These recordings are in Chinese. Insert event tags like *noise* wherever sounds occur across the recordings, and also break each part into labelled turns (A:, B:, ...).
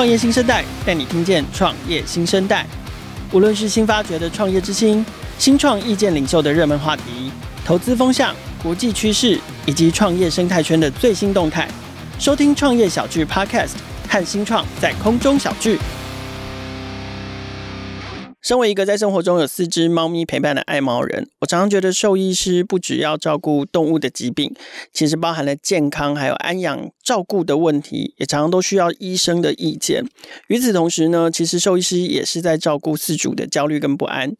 A: 创业新生代带你听见创业新生代，无论是新发掘的创业之星、新创意见领袖的热门话题、投资风向、国际趋势以及创业生态圈的最新动态，收听创业小聚 Podcast 和新创在空中小聚。身为一个在生活中有四只猫咪陪伴的爱猫人，我常常觉得兽医师不只要照顾动物的疾病，其实包含了健康还有安养照顾的问题，也常常都需要医生的意见。与此同时呢，其实兽医师也是在照顾自主的焦虑跟不安。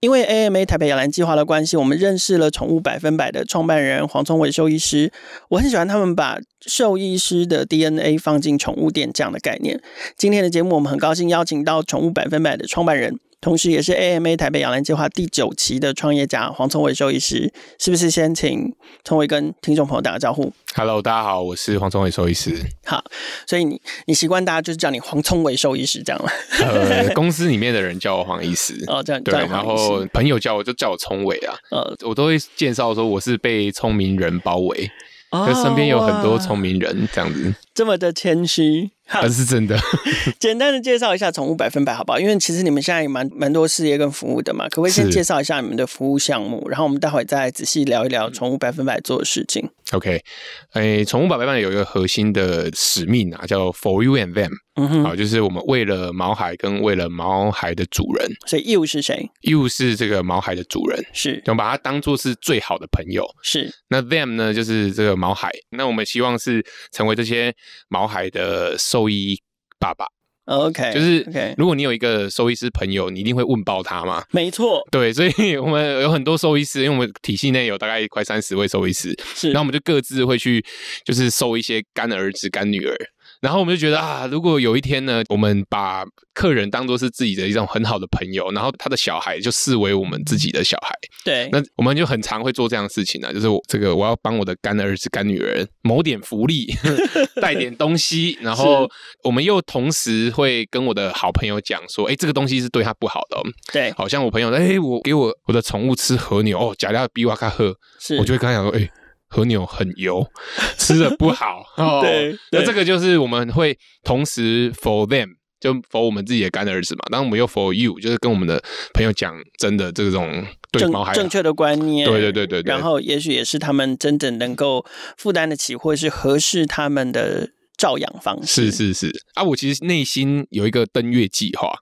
A: 因为 A M A 台北养兰计划的关系，我们认识了宠物百分百的创办人黄聪伟兽医师。我很喜欢他们把兽医师的 D N A 放进宠物店这样的概念。今天的节目，我们很高兴邀请到宠物百分百的创办人。同时，也是 A M A 台北养兰计划第九期的创业家黄聪伟兽医师，是不是先请聪伟跟听众朋友打个招呼？Hello，大家好，我是黄聪伟兽医师。好，所以你你习惯大家就是叫你黄聪伟兽医师这样了。呃，*laughs* 公司里面的人叫我黄医师 *laughs* 哦，这样对。然后
B: 朋友叫我就叫我聪伟啊。呃，我都会介绍说我是被聪明人包围，就身边有很多聪明人这样子。
A: 这么的谦虚，还是真的。*laughs* 简单的介绍一下宠物百分百好不好？因为其实你们现在也蛮蛮多事业跟服务的嘛，可不可以先介绍一下你们的服务项目？然后我们待会再仔细聊一聊宠物百分百做的事情。
B: OK，哎，宠物百分百有一个核心的使命啊，叫 For You and Them。嗯哼，好，就是我们为了毛孩跟为了毛孩的主人。所以义务是谁？义务是这个毛孩的主人，是，要把它当做是最好的朋友。是，那 them 呢，就是这个毛孩。那我们希望是成为这些。毛海的兽医爸
A: 爸，OK，就是，
B: 如果你有一个兽医师朋友，你一定会问爆他嘛？没错，对，所以 *laughs* 我们有很多兽医师，因为我们体系内有大概快三十位兽医师，是，那我们就各自会去，就是收一些干儿子、干女儿。然后我们就觉得啊，如果有一天呢，我们把客人当做是自己的一种很好的朋友，然后他的小孩就视为我们自己的小孩。对，那我们就很常会做这样的事情呢，就是我这个我要帮我的干儿子、干女儿谋点福利，*laughs* 带点东西，然后我们又同时会跟我的好朋友讲说，哎，这个东西是对他不好的。对，好像我朋友，哎，我给我我的宠物吃和牛哦，假料比瓦卡赫，是，我就会跟他讲说，哎。和牛很油，*laughs* 吃的不好。*laughs* 对，那这个就是我们会同时 for them，就 for 我们自己的干儿子嘛。然后我们又 for you，就是跟我们的朋友讲，真的这种正正确
A: 的观念。对对对对对。然后也许也是他们真正能够负担得起，或是合适他们的照养方式。
B: 是是是。啊，我其实内心有一个登月计划，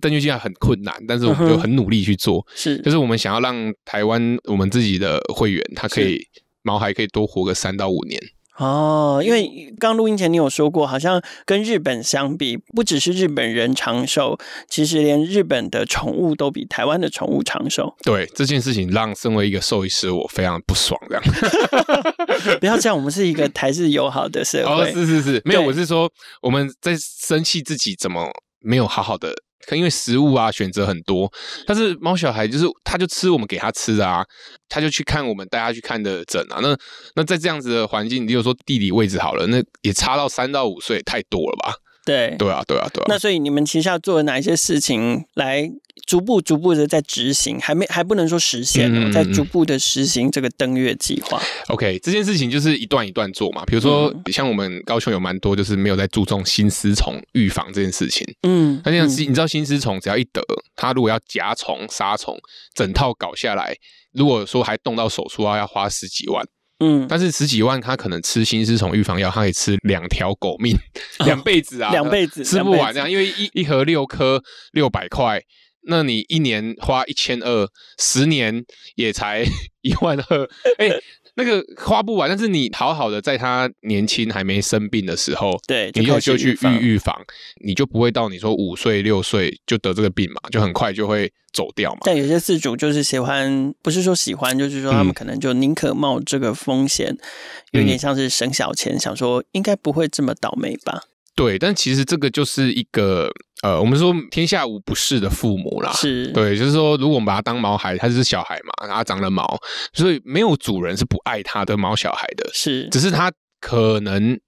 B: 登月计划很困难，但是我们就很努力去做。是，就是我们想要让台湾我们自己的会员，他可以。猫还可以多活个三到五年
A: 哦，因为刚录音前你有说过，好像跟日本相比，不只是日本人长寿，其实连日本的宠物都比台湾的宠物长寿。对这件事情，让身为一个兽医师，我非常不爽。这样 *laughs* 不要这样，我们是一个台
B: 日友好的社会。哦，是是是没有，我是说我们在生气自己怎么没有好好的。可因为食物啊选择很多，但是猫小孩就是他就吃我们给他吃的啊，他就去看我们带他去看的诊啊，那那在这样子的环境，比如说地理位置好了，那也差到三到五岁太多了吧？对，对啊，对啊，对啊。那
A: 所以你们其实要做哪一些事情来逐步、逐步的在执行？还没，还不能说实现呢，在逐步的实行这个登月计划。OK，这件事情就是一段一段做嘛。
B: 比如说，像我们高雄有蛮多，就是没有在注重新丝虫预防这件事情。嗯，那这样子，你知道新丝虫只要一得，它如果要夹虫、杀虫，整套搞下来，如果说还动到手术啊，要花十几万。嗯，但是十几万，他可能吃心丝虫预防药，他可以吃两条狗命，*laughs* 两辈子啊，两辈子吃不完这样，因为一一盒六颗，六百块，那你一年花一千二，十年也才 *laughs* 一万二，哎。那个花不完，但是你好好的，在他年轻还没生病的时候，对，你又就去预预防，你就不会到你说五岁六岁就得这个病嘛，就很快就会走掉嘛。
A: 但有些饲主就是喜欢，不是说喜欢，就是说他们可能就宁可冒这个风险，有点像是省小钱，想说应该不会这么倒霉吧。
B: 对，但其实这个就是一个呃，我们说天下无不是的父母啦。是。对，就是说，如果我们把它当毛孩，它就是小孩嘛，它长了毛，所以没有主人是不爱它的毛小孩的。是。只是它可能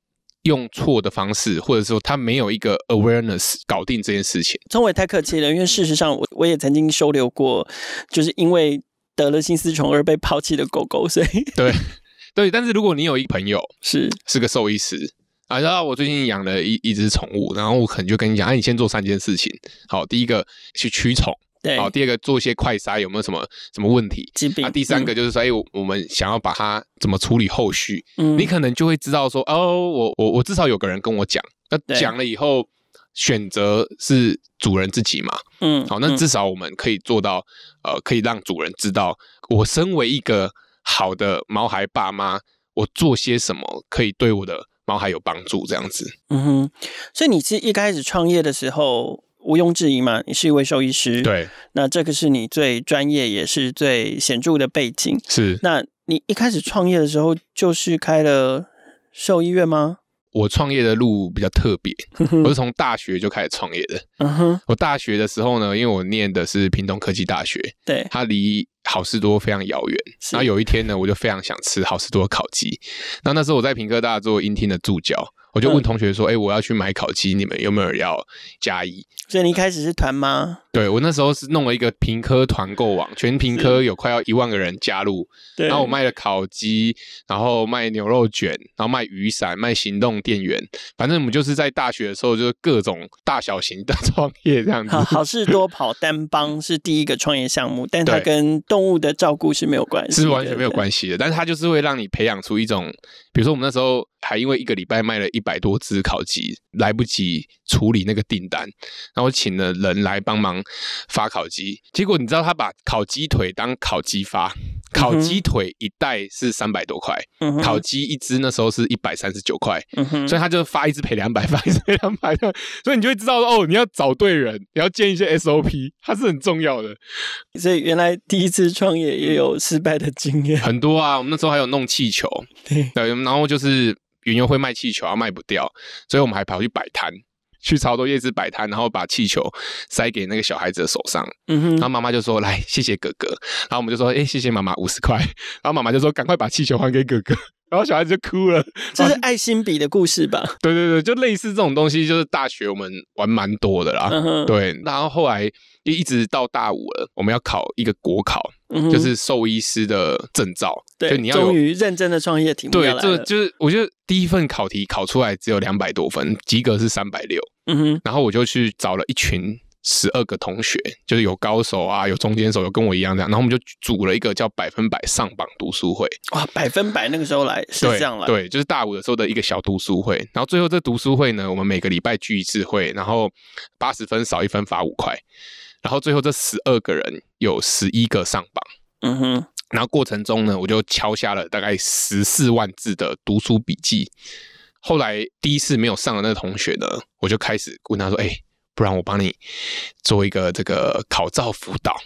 B: 用错的方式，或者说它没有一
A: 个 awareness 搞定这件事情。聪伟太客气了，因为事实上我我也曾经收留过，就是因为得了心丝虫而被抛弃的狗狗。所以对，对。但
B: 是如果你有一朋友是是个兽医师。我知道我最近养了一一只宠物，然后我可能就跟你讲，哎，你先做三件事情。好，第一个去驱虫，对，好，第二个做一些快杀，有没有什么什么问题？疾病。第三个就是说，哎，我们想要把它怎么处理后续？嗯，你可能就会知道说，哦，我我我至少有个人跟我讲。那讲了以后，选择是主人自己嘛？嗯，好，那至少我们可以做到，呃，可以让主人知道，我身为一个好的毛孩爸妈，我做些什么可以对我的。猫还有帮助这样子，
A: 嗯哼，所以你是一开始创业的时候毋庸置疑嘛，你是一位兽医师，对，那这个是你最专业也是最显著的背景是。那你一开始创业的时候就是开了兽医院吗？我创业的路比较特别，我是
B: 从大学就开始创业的。嗯哼，我大学的时候呢，因为我念的是屏东科技大学，对，它离。好事多非常遥远，然后有一天呢，我就非常想吃好事多烤鸡。那那时候我在平科大做音厅的助教，我就问同学说：“哎，我要去买烤鸡，你们有没有要加一？”所以你一开始是团吗？对，我那时候是弄了一个平科团购网，全平科有快要一万个人加入。对。然后我卖了烤鸡，然后卖牛肉卷，然后卖雨伞，卖行动电源。反正我们就是在大学的时候，就是各种大小型的 *laughs* 创业这样子。好事多跑单帮是第一个创业项
A: 目，但它跟动物的照顾是没有关系，是完全
B: 没有关系的。但是它就是会让你培养出一种，比如说我们那时候还因为一个礼拜卖了一百多只烤鸡，来不及处理那个订单，然后请了人来帮忙。发烤鸡，结果你知道他把烤鸡腿当烤鸡发，烤鸡腿一袋是三百多块，烤鸡一只那时候是一百三十九块，所以他就发一只赔两百，发一只赔两百，所以你就会知道哦，你要找对人，你要建一些 SOP，它是很重要的。所以原来第一次创业也有失败的经验，很多啊。我们那时候还有弄气球，对，然后就是云游会卖气球啊，卖不掉，所以我们还跑去摆摊。去超多叶子摆摊，然后把气球塞给那个小孩子的手上，嗯哼，然后妈妈就说：“来，谢谢哥哥。”然后我们就说：“哎，谢谢妈妈，五十块。”然后妈妈就说：“赶快把气球还给哥哥。”
A: 然后小孩子就哭了。这是爱心笔的故事吧？
B: 对对对，就类似这种东西，就是大学我们玩蛮多的啦。对，然后后来一直到大五了，我们要考一个国考，就是兽医师的证照。对，就你要终
A: 于认真的创业题目了。对，这就
B: 是我觉得第一份考题考出来只有两百多分，及格是三百六。嗯哼，然后我就去找了一群十二个同学，就是有高手啊，有中间手，有跟我一样这样。然后我们就组了一个叫“百分百上榜读书会”
A: 哇，百分百那个时候来
B: 是这样了，对，就是大五的时候的一个小读书会。然后最后这读书会呢，我们每个礼拜聚一次会，然后八十分少一分罚五块。然后最后这十二个人有十一个上榜，嗯哼。然后过程中呢，我就敲下了大概十四万字的读书笔记。后来第一次没有上的那个同学呢，我就开始问他说：“哎，不然我帮你做一个这个考照辅导，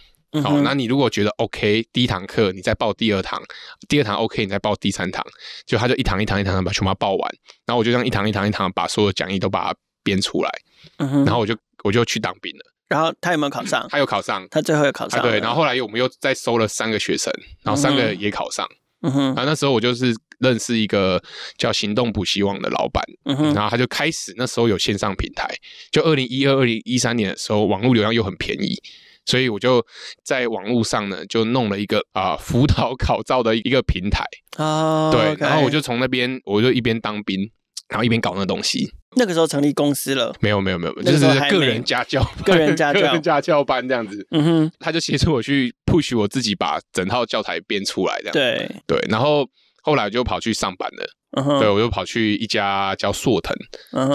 B: 好？那你如果觉得 OK，第一堂课你再报第二堂，第二堂 OK 你再报第三堂，就他就一堂一堂一堂把全部报完。然后我就这样一堂一堂一堂把所有讲义都把它编出来。然后我就我就去当兵了。
A: 然后他有没有考上？他有考上，他最后也考上。对。然后后
B: 来我们又再收了三个学生，然后三个也考上。嗯哼，啊，那时候我就是认识一个叫行动补习网的老板，嗯哼，然后他就开始那时候有线上平台，就二零一二、二零一三年的时候，网络流量又很便宜，所以我就在网络上呢就弄了一个啊辅导 *laughs* 考照的一个平台，
A: 啊，对，然后我就
B: 从那边我就一边当兵。然后一边搞那东西，
A: 那个时候成立公司了。
B: 没有没有没有，就是个人家教，*laughs* 个人家教，家教班这样子。嗯哼，他就协助我去 push，我自己把整套教材编出来这样。对对，然后后来就跑去上班了。对我就跑去一家叫硕腾，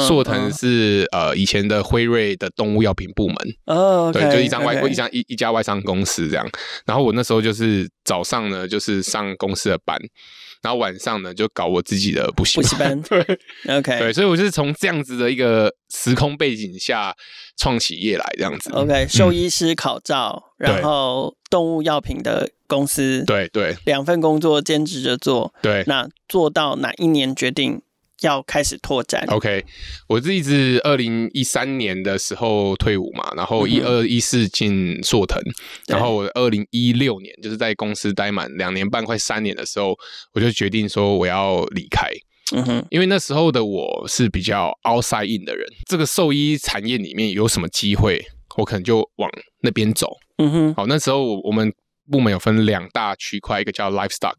B: 硕腾是呃以前的辉瑞的动物药品部门。
A: 哦，对，就一张外，一张
B: 一一家外商公司这样。然后我那时候就是早上呢，就是上公司的班。然后晚上呢，就搞我自己的补习补习班，*laughs* 对，OK，对，所以我是从这样子的一个时空
A: 背景下创起业来，这样子。OK，兽医师考照，然后动物药品的公司，对对，两份工作兼职着做，对，那做到哪一年决定？要开始拓展。OK，我自己是二零一
B: 三年的时候退伍嘛，然后一二一四进硕腾，然后我二零一六年就是在公司待满两年半，快三年的时候，我就决定说我要离开。嗯哼，因为那时候的我是比较 outside in 的人，这个兽医产业里面有什么机会，我可能就往那边走。嗯哼，好，那时候我们。部门有分两大区块，一个叫 livestock，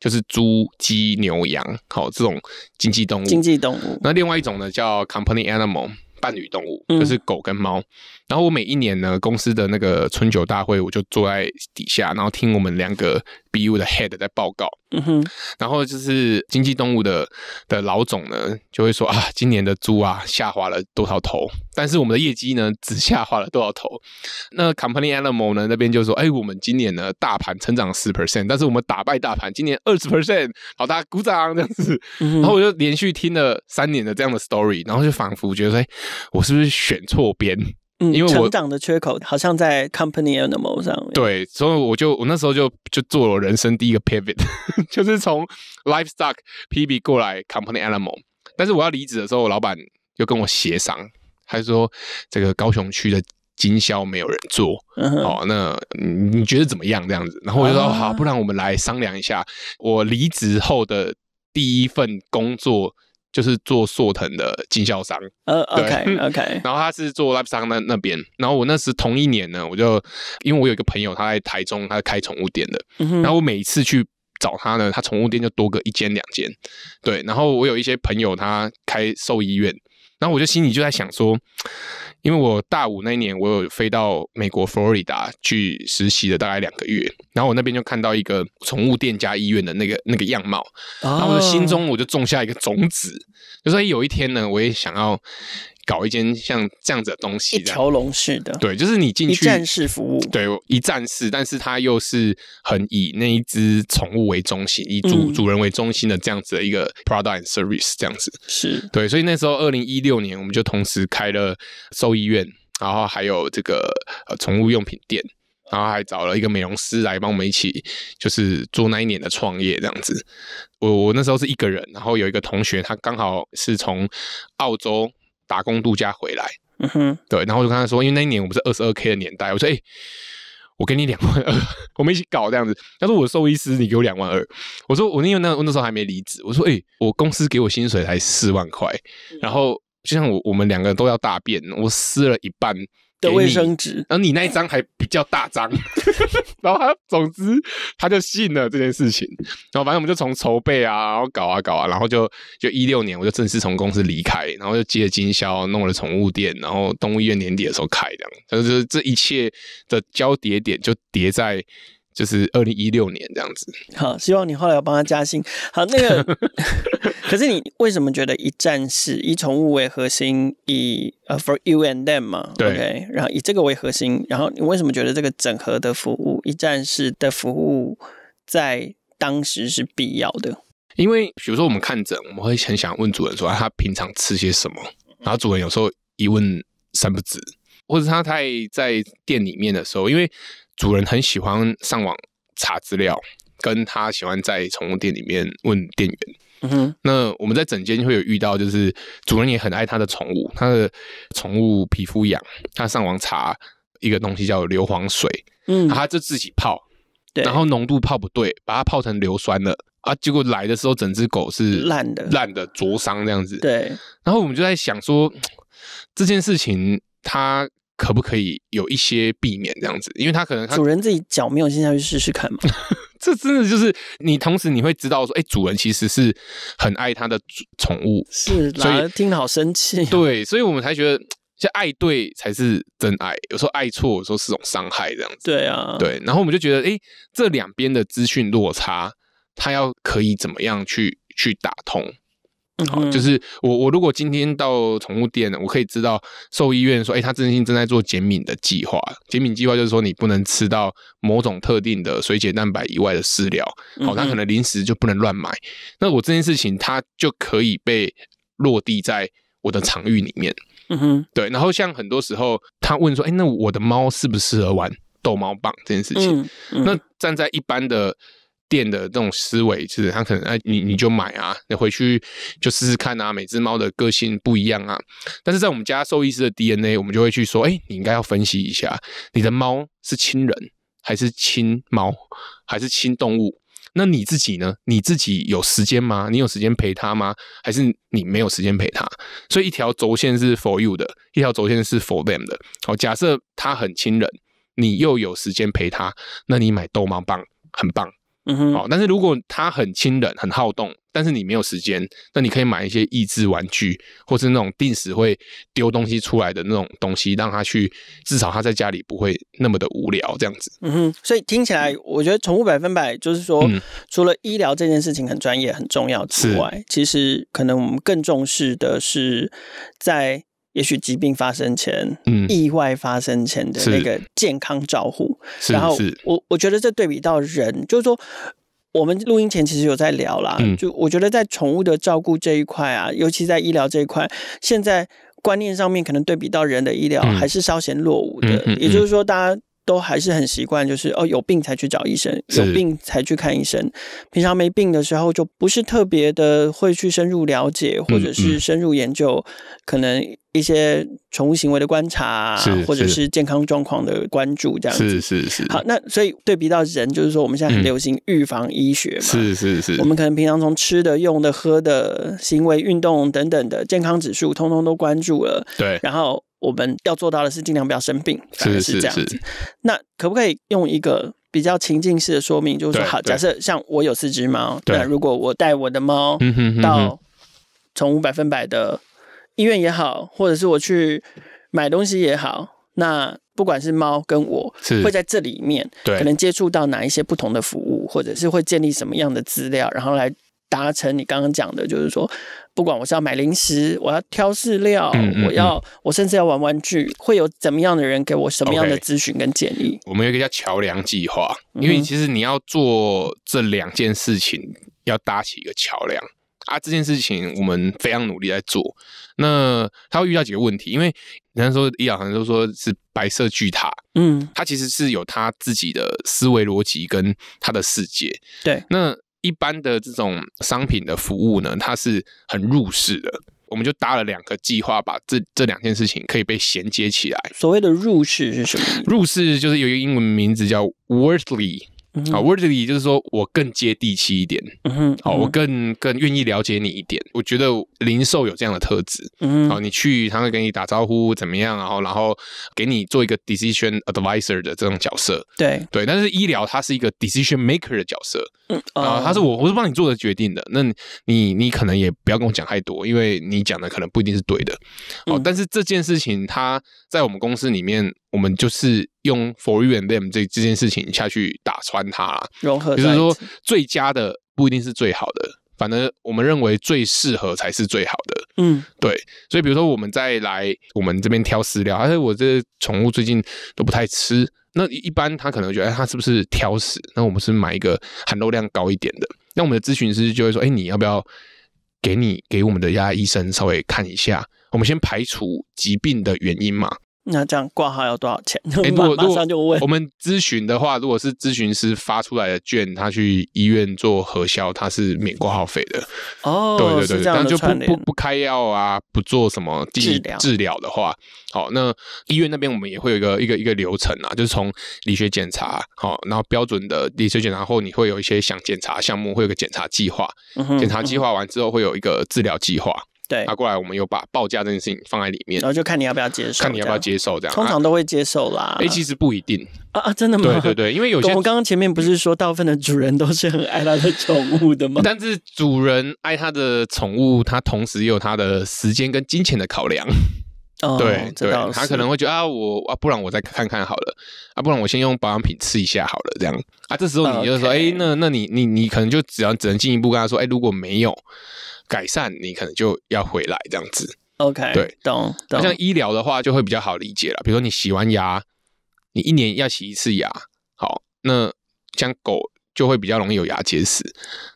B: 就是猪、鸡、牛、羊，好，这种经济动物。经济动物。那另外一种呢，叫 c o m p a n y animal，伴侣动物，就是狗跟猫。然后我每一年呢，公司的那个春酒大会，我就坐在底下，然后听我们两个 BU 的 Head 在报告。嗯哼。然后就是经济动物的的老总呢，就会说啊，今年的猪啊下滑了多少头，但是我们的业绩呢只下滑了多少头。*laughs* 那 Company Animal 呢那边就说，哎，我们今年呢大盘成长十 percent，但是我们打败大盘，今年二十 percent，好，大家鼓掌这样子。然后我就连续听了三年的这样的 story，然后就仿佛觉得，哎，我是不是选错边？嗯，因为成
A: 长的缺口好像在 company animal 上。
B: 对，所以我就我那时候就就做了人生第一个 pivot，*laughs* 就是从 livestock p b 过来 company animal。但是我要离职的时候，我老板又跟我协商，他说这个高雄区的经销没有人做，哦，那你觉得怎么样这样子？然后我就说好，不然我们来商量一下，我离职后的第一份工作。就是做硕腾的经销商，
A: 嗯，OK *laughs*
B: OK，然后他是做 Lab s 那那边，然后我那时同一年呢，我就因为我有一个朋友他在台中，他开宠物店的，然后我每次去找他呢，他宠物店就多个一间两间，对，然后我有一些朋友他开兽医院。然后我就心里就在想说，因为我大五那一年，我有飞到美国佛罗里达去实习了大概两个月，然后我那边就看到一个宠物店家医院的那个那个样貌，然后我的心中我就种下一个种子，就说有一天呢，我也想要。搞一间像这样子的东西，一条龙式的，对，就是你进去一站式服务，对，一站式，但是它又是很以那一只宠物为中心，以主主人为中心的这样子的一个 product service 这样子，是对。所以那时候二零一六年，我们就同时开了兽医院，然后还有这个宠物用品店，然后还找了一个美容师来帮我们一起，就是做那一年的创业这样子。我我那时候是一个人，然后有一个同学，他刚好是从澳洲。打工度假回来，对，然后我就跟他说，因为那一年我们是二十二 K 的年代，我说，哎，我给你两万二，*laughs* 我们一起搞这样子。他说，我收医师，你给我两万二。我说，我因为那那时候还没离职，我说，哎，我公司给我薪水才四万块，然后就像我我们两个人都要大便，我撕了一半。的卫生纸，然后你那一张还比较大张，*laughs* 然后他总之他就信了这件事情，然后反正我们就从筹备啊，然后搞啊搞啊，然后就就一六年我就正式从公司离开，然后就接经销弄了宠物店，然后动物医院年底的时候开这样，就是这一切的交叠点就叠在。就是二零一六
A: 年这样子。好，希望你后来要帮他加薪。好，那个，*laughs* 可是你为什么觉得一站式以宠物为核心，以呃 for you and them 嘛？对。然后以这个为核心，然后你为什么觉得这个整合的服务，一站式的服务在当时是必要的？因为比如
B: 说我们看诊，我们会很想问主人说他平常吃些什么，然后主人有时候一问三不知，或者他太在店里面的时候，因为。主人很喜欢上网查资料，跟他喜欢在宠物店里面问店员。嗯哼，那我们在整间会有遇到，就是主人也很爱他的宠物，他的宠物皮肤痒，他上网查一个东西叫硫磺水，嗯，他就自己泡，然后浓度泡不对，把它泡成硫酸了啊！结果来的时候，整只狗是烂的烂的灼伤这样子。对，然后我们就在想说这件事情，他。可不可以有一些避免这样子？因为他可能主
A: 人自己脚没有，现下去试试看嘛。
B: *laughs* 这真的就是你，同时你会知道说，哎，主人其实是很爱他的宠物，是。所以听了好生气。*laughs* 对，所以我们才觉得，就爱对才是真爱。有时候爱错，有时候是种伤害，这样子。对啊。对，然后我们就觉得，哎，这两边的资讯落差，它要可以怎么样去去打通？好，就是我我如果今天到宠物店，我可以知道兽医院说，哎，他最近正在做减敏的计划。减敏计划就是说，你不能吃到某种特定的水解蛋白以外的饲料。好，他可能临时就不能乱买。那我这件事情，他就可以被落地在我的场域里面。嗯哼，对。然后像很多时候，他问说，哎，那我的猫适不适合玩逗猫棒这件事情？那站在一般的。店的那种思维是，他可能哎，你你就买啊，你回去就试试看啊。每只猫的个性不一样啊。但是在我们家兽医师的 DNA，我们就会去说，哎，你应该要分析一下，你的猫是亲人还是亲猫还是亲动物？那你自己呢？你自己有时间吗？你有时间陪它吗？还是你没有时间陪它？所以一条轴线是 for you 的，一条轴线是 for them 的。好，假设它很亲人，你又有时间陪它，那你买逗猫棒很棒。嗯哼，好，但是如果他很亲人、很好动，但是你没有时间，那你可以买一些益智玩具，或是那种定时会丢东西出来的那种东西，让他去，至少他在家里不会那么的无聊这样子。
A: 嗯哼，所以听起来，我觉得宠物百分百就是说，除了医疗这件事情很专业很重要之外，其实可能我们更重视的是在。也许疾病发生前，嗯，意外发生前的那个健康照护，然后我我觉得这对比到人，就是说我们录音前其实有在聊啦，就我觉得在宠物的照顾这一块啊，尤其在医疗这一块，现在观念上面可能对比到人的医疗还是稍嫌落伍的，也就是说大家都还是很习惯，就是哦有病才去找医生，有病才去看医生，平常没病的时候就不是特别的会去深入了解或者是深入研究，可能。一些宠物行为的观察，或者是健康状况的关注，这样子
B: 是是是。好，
A: 那所以对比到人，就是说我们现在很流行预防医学嘛，
B: 是是是。我们可
A: 能平常从吃的、用的、喝的、行为、运动等等的健康指数，通通都关注了。对。然后我们要做到的是尽量不要生病，是是是。那可不可以用一个比较情境式的说明？就是说，好，假设像我有四只猫，那如果我带我的猫到宠物百分百的。医院也好，或者是我去买东西也好，那不管是猫跟我，是会在这里面，对可能接触到哪一些不同的服务，或者是会建立什么样的资料，然后来达成你刚刚讲的，就是说，不管我是要买零食，我要挑饲料，我要我甚至要玩玩具，会有怎么样的人给我什么样的咨询跟建议？
B: 我们有一个叫桥梁计划，因为其实你要做这两件事情，要搭起一个桥梁啊，这件事情我们非常努力在做。那他会遇到几个问题，因为人家说易烊恒都说是白色巨塔，嗯，他其实是有他自己的思维逻辑跟他的世界。对，那一般的这种商品的服务呢，它是很入世的。我们就搭了两个计划，把这这两件事情可以被衔接起来。所谓的入世是什么？入世就是有一个英文名字叫 worthly。啊 w o r d h y 就是说我更接地气一点，好，我更更愿意了解你一点。我觉得零售有这样的特质，嗯，好，你去他会跟你打招呼怎么样，然后然后给你做一个 decision advisor 的这种角色，对对。但是医疗它是一个 decision maker 的角色，
A: 啊，他是我
B: 我是帮你做的决定的。那你你可能也不要跟我讲太多，因为你讲的可能不一定是对的。哦，但是这件事情它在我们公司里面，我们就是。用 for you and them 这这件事情下去打穿它，
A: 融合就是说
B: 最佳的不一定是最好的，反正我们认为最适合才是最好的。嗯，对，所以比如说我们再来我们这边挑饲料，而且我这宠物最近都不太吃，那一般他可能觉得哎，他是不是挑食？那我们是买一个含肉量高一点的？那我们的咨询师就会说，哎，你要不要给你给我们的家医生稍微看一下，我们先排除疾病的原因嘛。
A: 那这样挂号要多少钱？*laughs* 如果马上就问。
B: 我们咨询的话，如果是咨询师发出来的券，他去医院做核销，他是免挂号费的。哦，
A: 对对对，但就不不不
B: 开药啊，不做什么治疗治疗的话，好，那医院那边我们也会有一个一个一个流程啊，就是从理学检查，好，然后标准的理学检查后，你会有一些想检查项目，会有个检查计划，检查计划完之后会有一个治疗计划。对，他过来，我们有把报价这件事情放在里面，然后就看你要不要接受，
A: 看你要不要接受这样。通常都会接受啦，哎，其实不一定啊，啊，真的吗？对对对，因为有些我们刚刚前面不是说，部分的主人都是很爱他的宠物的吗？但是主人爱他
B: 的宠物，他同时也有他的时间跟金钱的考量。哦，对对，他可能会觉得啊，我啊，不然我再看看好了，啊，不然我先用保养品试一下好了，这样。啊，这时候你就说，哎，那那你你你可能就只要只能进一步跟他说，哎，如果没有。改善你可能就要回来这样子，OK，对，懂。那像医疗的话就会比较好理解了，比如说你洗完牙，你一年要洗一次牙，好，那像狗就会比较容易有牙结石。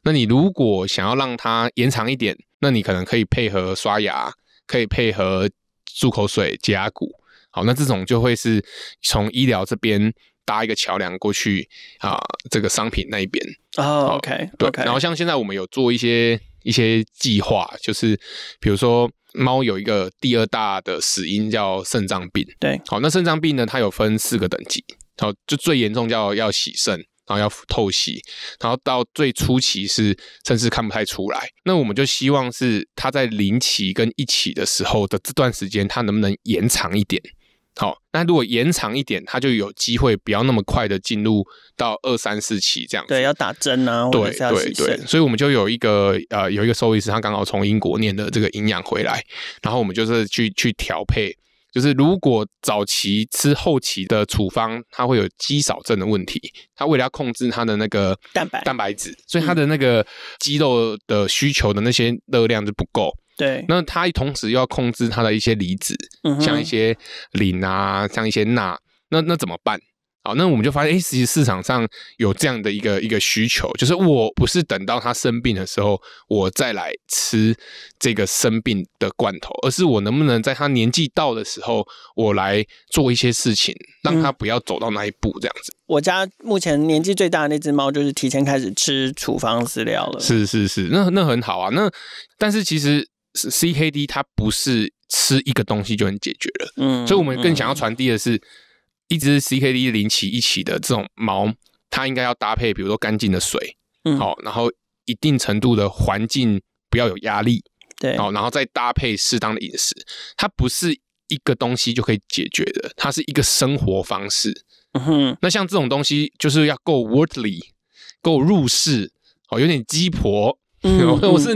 B: 那你如果想要让它延长一点，那你可能可以配合刷牙，可以配合漱口水、洁牙骨，好，那这种就会是从医疗这边搭一个桥梁过去啊，这个商品那一边
A: 哦、o k o k 然后
B: 像现在我们有做一些。一些计划就是，比如说猫有一个第二大的死因叫肾脏病。对，好，那肾脏病呢，它有分四个等级，好，就最严重叫要洗肾，然后要透析，然后到最初期是甚至看不太出来。那我们就希望是它在临期跟一起的时候的这段时间，它能不能延长一点？好，那如果延长一点，他就有机会不要那么快的进入到二三四期这样。对，要打针啊，对对对。所以我们就有一个呃，有一个兽医师，他刚好从英国念的这个营养回来，然后我们就是去去调配，就是如果早期吃后期的处方，它会有肌少症的问题。他为了要控制它的那个蛋白蛋白质，所以它的那个肌肉的需求的那些热量就不够。对，那它同时又要控制它的一些离子，像一些磷啊，像一些钠，那那怎么办？好，那我们就发现，哎，其实市场上有这样的一个一个需求，就是我不是等到它生病的时候我再来吃这个生病的罐头，而是我能不能在它年纪到的时候，我来做一些事情，让它不要走到那一步这样子。
A: 我家目前年纪最大的那只猫就是提前开始吃处方饲料了，
B: 是是是，那那很好啊。那但是其实。是 CKD，它不是吃一个东西就能解决了。
A: 嗯，所以我们更想要传
B: 递的是一只 CKD 零起一起的这种猫，它应该要搭配，比如说干净的水，好，然后一定程度的环境不要有压力，对，好，然后再搭配适当的饮食，它不是一个东西就可以解决的，它是一个生活方式。嗯哼，那像这种东西就是要够 worthy，够入世，哦，有点鸡婆。*laughs* 嗯，我是，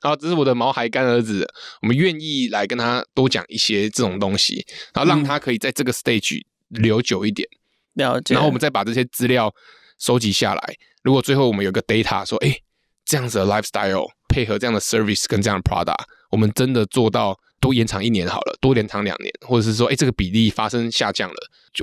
B: 好，这是我的毛孩干儿子，我们愿意来跟他多讲一些这种东西，然后让他可以在这个 stage 留久一点，了解。然后我们再把这些资料收集下来，如果最后我们有个 data 说，哎，这样子的 lifestyle 配合这样的 service 跟这样的 product，我们真的做到多延长一年好了，多延长两年，或者是说，哎，这个比例发生下降了，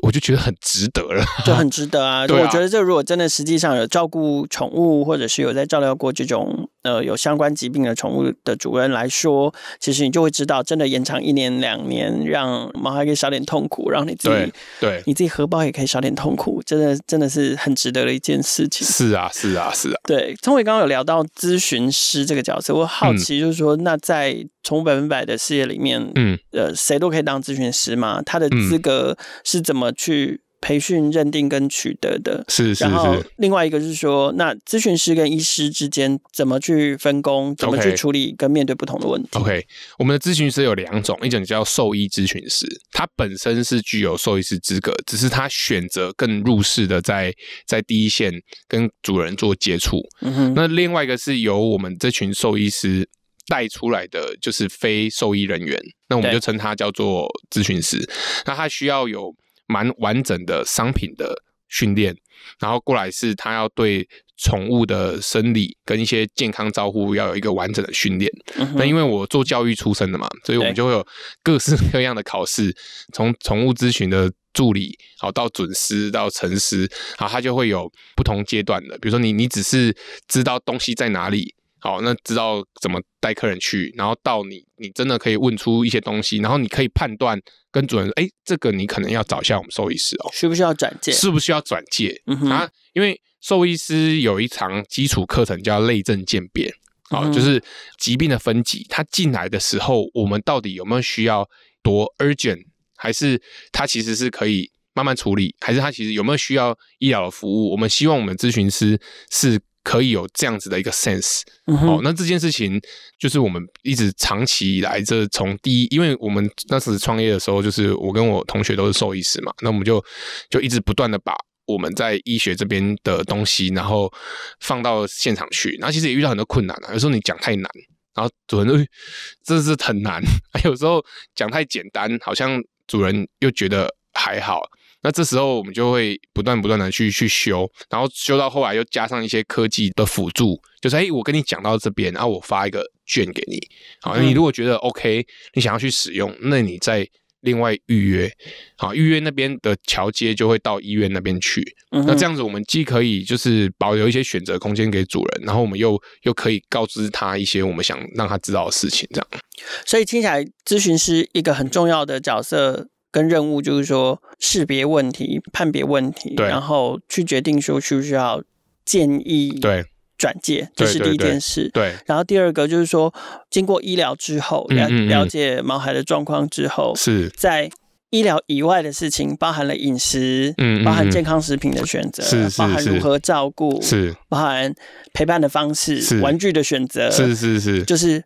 B: 我就觉得很值得了，*laughs*
A: 就很值得啊。*laughs* 对，我觉得这如果真的实际上有照顾宠物，或者是有在照料过这种。呃，有相关疾病的宠物的主人来说，其实你就会知道，真的延长一年两年，让毛还可以少点痛苦，让你自己，对，你自己荷包也可以少点痛苦，真的真的是很值得的一件事情。是啊，是啊，是啊。对，聪伟刚刚有聊到咨询师这个角色，我好奇就是说，那在宠物百分百的事业里面，嗯，呃，谁都可以当咨询师吗？他的资格是怎么去？培训认定跟取得的，是是是。然后另外一个是说，那咨询师跟医师之间怎么去分工，怎么去处理跟面对不同的问题
B: ？OK，我们的咨询师有两种，一种叫兽医咨询师，他本身是具有兽医师资格，只是他选择更入世的，在在第一线跟主人做接触。嗯哼。那另外一个是由我们这群兽医师带出来的，就是非兽医人员，那我们就称他叫做咨询师。那他需要有。蛮完整的商品的训练，然后过来是他要对宠物的生理跟一些健康照护要有一个完整的训练。那因为我做教育出身的嘛，所以我们就会有各式各样的考试，从宠物咨询的助理，好到准师到成师，啊，他就会有不同阶段的。比如说，你你只是知道东西在哪里。好，那知道怎么带客人去，然后到你，你真的可以问出一些东西，然后你可以判断跟主人，哎，这个你可能要找一下我们兽医师哦，需不需要转介？需不需要转介啊？因为兽医师有一堂基础课程叫类症鉴别，啊，就是疾病的分级。他进来的时候，我们到底有没有需要多 urgent，还是他其实是可以慢慢处理，还是他其实有没有需要医疗的服务？我们希望我们咨询师是。可以有这样子的一个 sense，哦，那这件事情就是我们一直长期以来这从第一，因为我们那时创业的时候，就是我跟我同学都是兽医师嘛，那我们就就一直不断的把我们在医学这边的东西，然后放到现场去。那其实也遇到很多困难啊。有时候你讲太难，然后主人就这是很难；，*laughs* 有时候讲太简单，好像主人又觉得还好。那这时候我们就会不断不断的去去修，然后修到后来又加上一些科技的辅助，就是哎，我跟你讲到这边，然后我发一个券给你，好，你如果觉得 OK，你想要去使用，那你再另外预约，好，预约那边的桥接就会到医院那边去。那这样子我们既可以就是保留一些选择空间给主人，然后我们又又可以告知他一些我们想让他知道的事情，这样。
A: 所以听起来，咨询师一个很重要的角色。跟任务就是说，识别问题、判别问题，然后去决定说需不需要建议对转介，这是第一件事。对，然后第二个就是说，经过医疗之后，了了解毛孩的状况之后，是在医疗以外的事情，包含了饮食，嗯，包含健康食品的选择，是包含如何照顾，是包含陪伴的方式，是，玩具的选择，是是是，就是。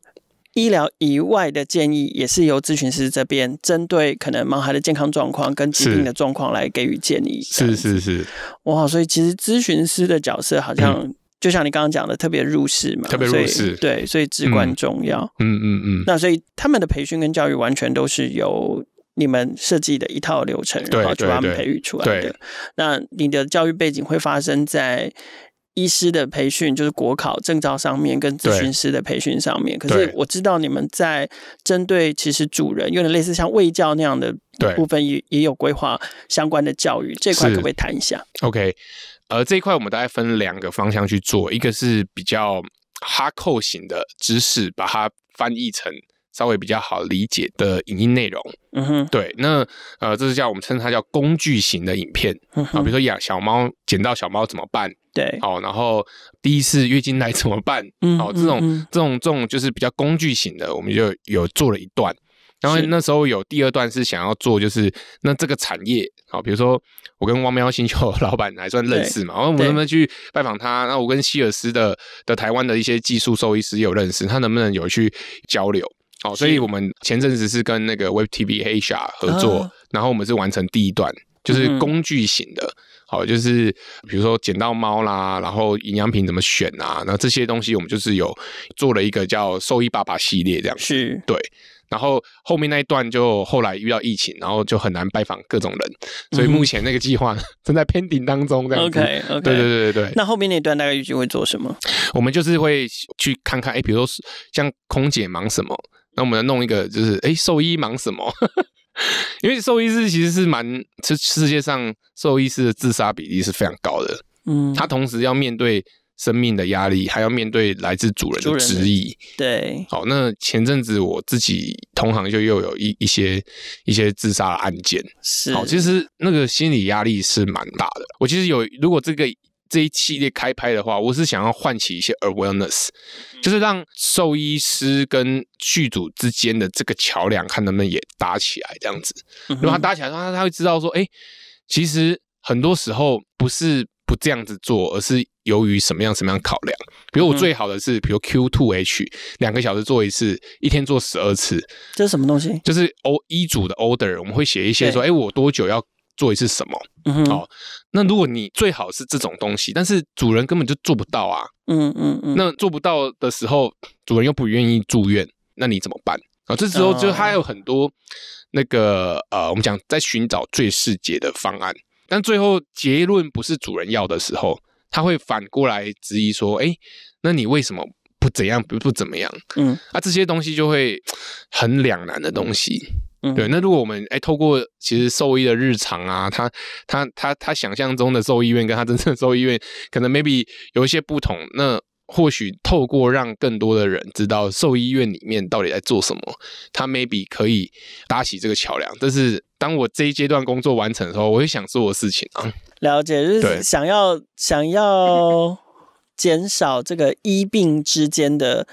A: 医疗以外的建议也是由咨询师这边针对可能盲孩的健康状况跟疾病的状况来给予建议。是是是，哇！所以其实咨询师的角色好像就像你刚刚讲的，特别入世嘛，特别入世，对，所以至关重要。
B: 嗯嗯嗯。那
A: 所以他们的培训跟教育完全都是由你们设计的一套流程，然后就把他们培育出来的。那你的教育背景会发生在？医师的培训就是国考证照上面跟咨询师的培训上面，可是我知道你们在针对其实主人有点类似像卫教那样的部分也也有规划相关的教育这块，可不可以谈一下
B: ？OK，呃，这一块我们大概分两个方向去做，一个是比较哈扣型的知识，把它翻译成。稍微比较好理解的影音内容，嗯哼，对，那呃，这是叫我们称它叫工具型的影片啊，比如说养小猫，捡到小猫怎么办？对，好，然后第一次月经来怎么办？嗯，好，这种这种这种就是比较工具型的，我们就有做了一段。然后那时候有第二段是想要做，就是那这个产业，好，比如说我跟汪喵星球老板还算认识嘛，然后我们能不能去拜访他？那我跟希尔斯的的台湾的一些技术兽医师有认识，他能不能有去交流？哦，所以我们前阵子是跟那个 WeTV a s i a 合作，然后我们是完成第一段，就是工具型的，好，就是比如说捡到猫啦，然后营养品怎么选啊，那这些东西我们就是有做了一个叫“兽医爸爸”系列这样子，对。然后后面那一段就后来遇到疫情，然后就很难拜访各种人，所以目前那个计划 *laughs* 正在 pending 当中这样。OK OK，对对对对对。
A: 那后面那一段大概预计会做什么？
B: 我们就是会去看看，哎，比如说像空姐忙什么。那我们来弄一个，就是哎，兽医忙什么？*laughs* 因为兽医师其实是蛮，这世界上兽医师的自杀比例是非常高的。嗯，他同时要面对生命的压力，还要面对来自主人的质疑。对，好，那前阵子我自己同行就又有一一些一些自杀案件。是，好，其实那个心理压力是蛮大的。我其实有，如果这个。这一系列开拍的话，我是想要唤起一些 awareness，就是让兽医师跟剧组之间的这个桥梁，看能不能也搭起来这样子。如果搭起来的话，他会知道说，哎，其实很多时候不是不这样子做，而是由于什么样什么样考量。比如我最好的是，比如 q two h 两个小时做一次，一天做十二次。这是什么东西？就是 O 一组的 order，我们会写一些说，哎，我多久要。做一次什么？嗯那如果你最好是这种东西，但是主人根本就做不到啊，
A: 嗯嗯嗯，
B: 那做不到的时候，主人又不愿意住院，那你怎么办啊？这时候就还有很多那个呃，我们讲在寻找最适解的方案，但最后结论不是主人要的时候，他会反过来质疑说：“哎，那你为什么不怎样不不怎么样？”嗯，啊，这些东西就会很两难的东西。对，那如果我们哎，透过其实兽医的日常啊，他他他他想象中的兽医院跟他真正的兽医院，可能 maybe 有一些不同。那或许透过让更多的人知道兽医院里面到底在做什么，他 maybe 可以搭起这个桥梁。这是当我这一阶段工作完成的时候，我会想做的事情啊。
A: 了解，就是想要想要减少这个医病之间的。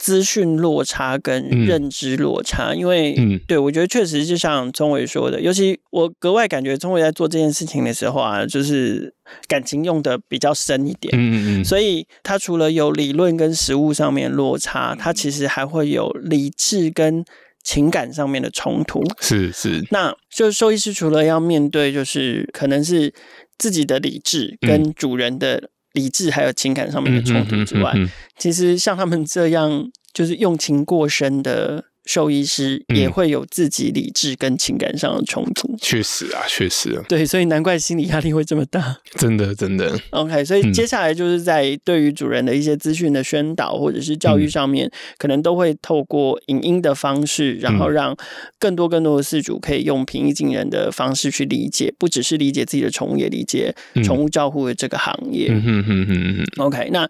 A: 资讯落差跟认知落差，因为嗯、对我觉得确实就像钟伟说的，尤其我格外感觉钟伟在做这件事情的时候啊，就是感情用的比较深一点。嗯嗯嗯。所以他除了有理论跟实物上面落差，他其实还会有理智跟情感上面的冲突。
B: 是是。
A: 那就兽医师除了要面对，就是可能是自己的理智跟主人的。理智还有情感上面的冲突之外，其实像他们这样就是用情过深的。兽医师也会有自己理智跟情感上的冲突，
B: 确实啊，确实啊，
A: 对，所以难怪心理压力会这么大，
B: 真的，真的。
A: OK，所以接下来就是在对于主人的一些资讯的宣导或者是教育上面，可能都会透过影音的方式，然后让更多更多的饲主可以用平易近人的方式去理解，不只是理解自己的宠物，也理解宠物照护的这个行业。嗯嗯嗯嗯。OK，那。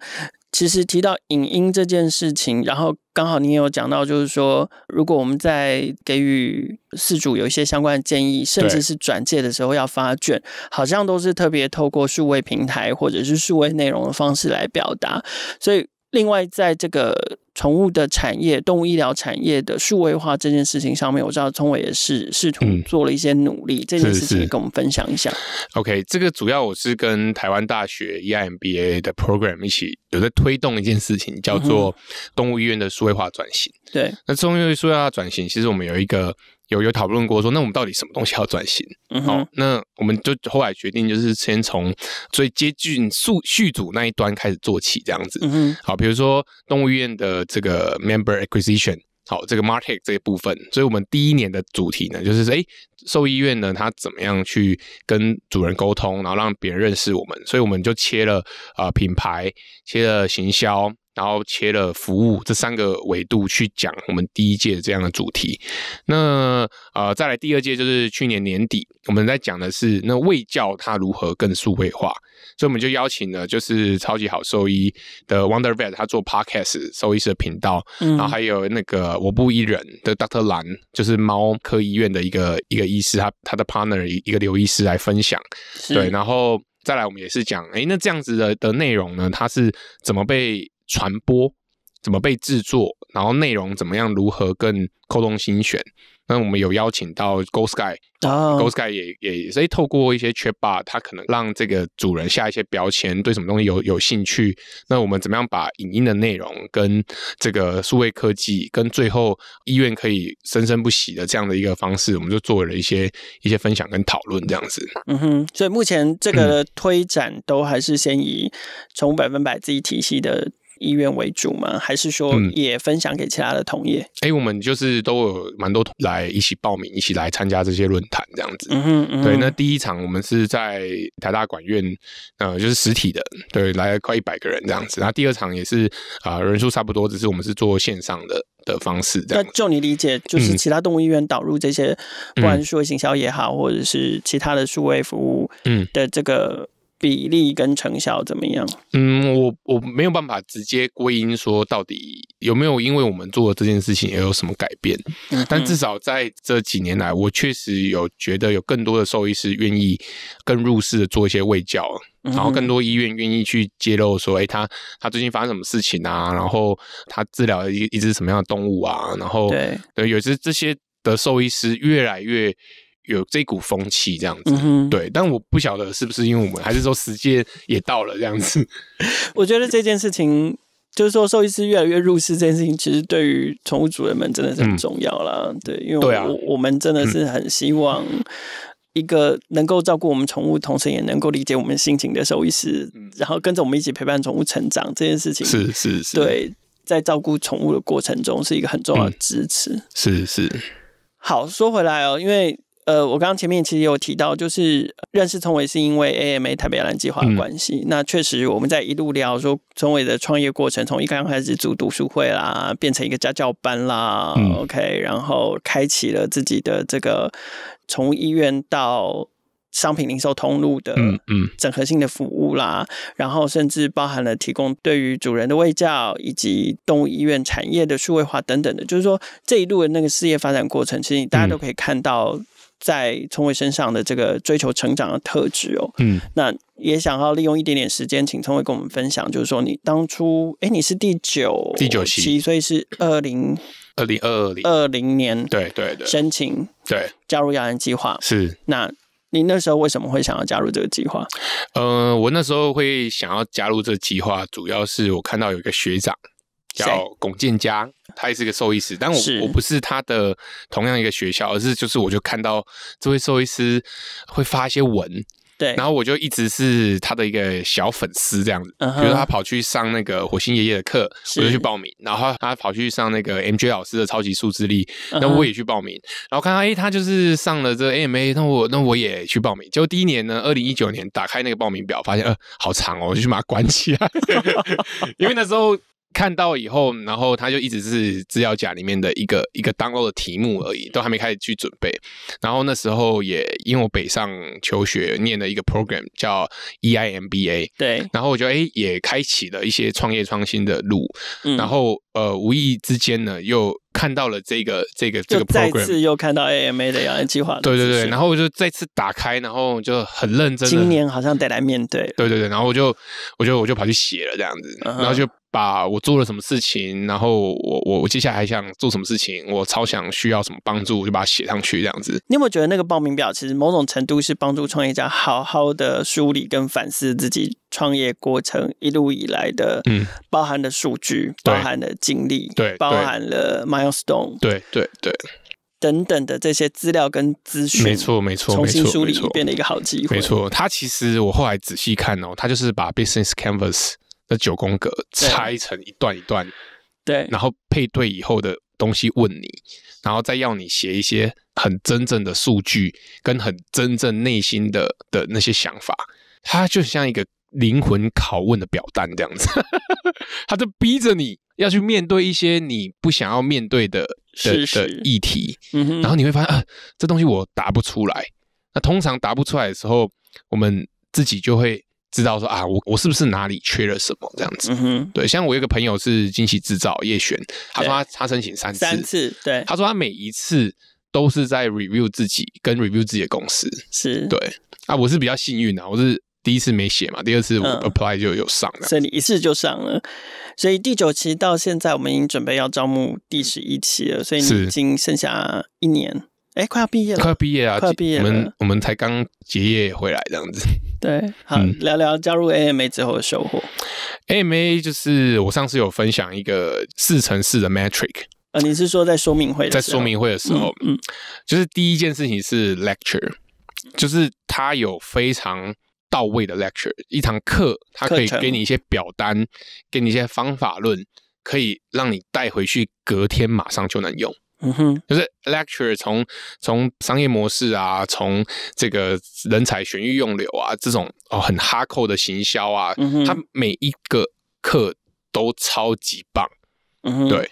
A: 其实提到影音这件事情，然后刚好你也有讲到，就是说，如果我们在给予事主有一些相关的建议，甚至是转介的时候要发券，好像都是特别透过数位平台或者是数位内容的方式来表达。所以，另外在这个。宠物的产业、动物医疗产业的数位化这件事情上面，我知道聪伟也是试图做了一些努力。这件事情跟我们分享一下。
B: OK，这个主要我是跟台湾大学 EMBA 的 program 一起有在推动一件事情，叫做动物医院的数位化转型。对，那动物医院数位化转型，其实我们有一个有有讨论过，说那我们到底什么东西要转型？嗯哦，那我们就后来决定，就是先从最接近数续组那一端开始做起，这样子。嗯好，比如说动物医院的。这个 member acquisition，好，这个 market 这一部分，所以，我们第一年的主题呢，就是诶，兽医院呢，它怎么样去跟主人沟通，然后让别人认识我们，所以，我们就切了啊，品牌，切了行销。然后切了服务这三个维度去讲我们第一届这样的主题。那呃，再来第二届就是去年年底我们在讲的是那卫教它如何更数位化，所以我们就邀请了就是超级好兽医的 Wonder Vet 他做 Podcast 兽医的频道，然后还有那个我不一人的 Doctor 蓝，就是猫科医院的一个一个医师，他他的 partner 一个刘医师来分享。对，然后再来我们也是讲，哎，那这样子的的内容呢，它是怎么被。传播怎么被制作，然后内容怎么样如何更扣动心弦？那我们有邀请到 Go Sky，Go Sky 也也是透过一些 c h 它可能让这个主人下一些标签，对什么东西有有兴趣。那我们怎么样把影音的内容跟这个数位科技，跟最后医院可以生生不息的这样的一个方式，我们就做了一些一些分享跟讨论这样子。
A: 嗯哼，所以目前这个推展都还是先以从百分百自己体系的。医院为主吗？还是说也分享给其他的同业？
B: 哎，我们就是都有蛮多来一起报名，一起来参加这些论坛这样子。嗯嗯嗯。对，那第一场我们是在台大管院，呃，就是实体的，对，来快一百个人这样子。然第二场也是啊，人数差不多，只是我们是做线上的的方式这样。
A: 那就你理解，就是其他动物医院导入这些，不管说行销也好，或者是其他的数位服务，嗯，的这个。比例跟成效怎么样？
B: 嗯，我我
A: 没有办法直接归因说到底有没有因为我们
B: 做的这件事情而有什么改变。但至少在这几年来，我确实有觉得有更多的兽医师愿意更入世的做一些卫教，然后更多医院愿意去揭露说，哎，他他最近发生什么事情啊？然后他治疗一一只什么样的动物啊？然后对对，有些这些的兽医师越来越。有这股风气这样子，对，但我不晓得是不是因为我们还是说时间也到了这样子。*laughs*
A: 我觉得这件事情就是说，兽医师越来越入世，这件事情其实对于宠物主人们真的是很重要了。对，因为我、啊，我们真的是很希望一个能够照顾我们宠物，同时也能够理解我们心情的兽医师，然后跟着我们一起陪伴宠物成长这件事情，是是是对，在照顾宠物的过程中是一个很重要的支持。是是，好说回来哦，因为。呃，我刚刚前面其实有提到，就是认识聪伟是因为 AMA 台北蓝计划的关系。那确实，我们在一路聊说，聪伟的创业过程，从一刚开始组读书会啦，变成一个家教班啦，OK，然后开启了自己的这个从医院到商品零售通路的嗯整合性的服务啦，然后甚至包含了提供对于主人的喂教，以及动物医院产业的数位化等等的。就是说，这一路的那个事业发展过程，其实大家都可以看到。在聪伟身上的这个追求成长的特质哦，嗯，那也想要利用一点点时间，请聪伟跟我们分享，就是说你当初，哎，你是第九第九期，所以是二零二零二零二零年，对对对，申请对加入亚人计划是。那您那时候为什么会想要加入这个计划？呃，我那时候会想
B: 要加入这个计划，主要是我看到有一个学长。叫龚建佳，他也是个兽医师，但我我不是他的同样一个学校，而是就是我就看到这位兽医师会发一些文，对，然后我就一直是他的一个小粉丝这样子。比如他跑去上那个火星爷爷的课，我就去报名；然后他跑去上那个 MJ 老师的超级数字力，那我也去报名。然后看到哎，他就是上了这 AMA，那我那我也去报名。结果第一年呢，二零一九年打开那个报名表，发现呃好长哦，我就去把它关起来，*laughs* 因为那时候。看到以后，然后他就一直是资料夹里面的一个一个当 d 的题目而已，都还没开始去准备。然后那时候也因为我北上求学，念了一个 program 叫 EIMBA，对，然后我觉得哎，也开启了一些创业创新的路。然后。呃，无意之间呢，又看到了这个这个这个 program，再次
A: 又看到 AMA 的养人计划。对对对，然后我就再次打开，然后就很认真。今年好像得来面对。对对对，然后我就
B: 我就我就跑去写了这样子，然后就把我做了什么事情，然后我我我接下来还想做什么事情，我超想需要什么帮助，我就把它写上去这样子。
A: 你有没有觉得那个报名表其实某种程度是帮助创业家好好的梳理跟反思自己？创业过程一路以来的，嗯，包含的数据，包含的经历，对，包含了 milestone，对对对，等等的这些资料跟资讯，没错
B: 没错，重新梳理，变得一
A: 个好机会。没错，
B: 他其实我后来仔细看哦，他就是把 business canvas 的九宫格拆成一段一段，对，然后配对以后的东西问你，然后再要你写一些很真正的数据跟很真正内心的的那些想法，它就像一个。灵魂拷问的表单这样子，*laughs* 他就逼着你要去面对一些你不想要面对的的的议题，然后你会发现啊，这东西我答不出来。那通常答不出来的时候，我们自己就会知道说啊，我我是不是哪里缺了什么这样子。对，像我一个朋友是惊喜制造叶璇，他说他他申请三次，三次，对，他说他每一次都是在 review 自己跟 review 自己的公司，是对。啊，我是比较幸运啊，我是。第一次没写嘛，第二次我 apply 就
A: 有上了，所以你一次就上了，所以第九期到现在，我们已经准备要招募第十一期了，所以你已经剩下一年，哎，快要毕业了，快要毕业啊，快要毕业了，我们
B: 我们才刚结业回来这样子，对，好
A: 聊聊加入 AMA 之后的
B: 收获。AMA 就是我上次有分享一个四乘四的 metric，
A: 呃，你是说在说明会，在说明会的时候，
B: 嗯，就是第一件事情是 lecture，就是他有非常。到位的 lecture 一堂课，它可以给你一些表单，给你一些方法论，可以让你带回去，隔天马上就能用。嗯哼，就是 lecture 从从商业模式啊，从这个人才选育用流啊这种哦很哈扣的行销啊，它每一个课都超级棒。嗯哼，对。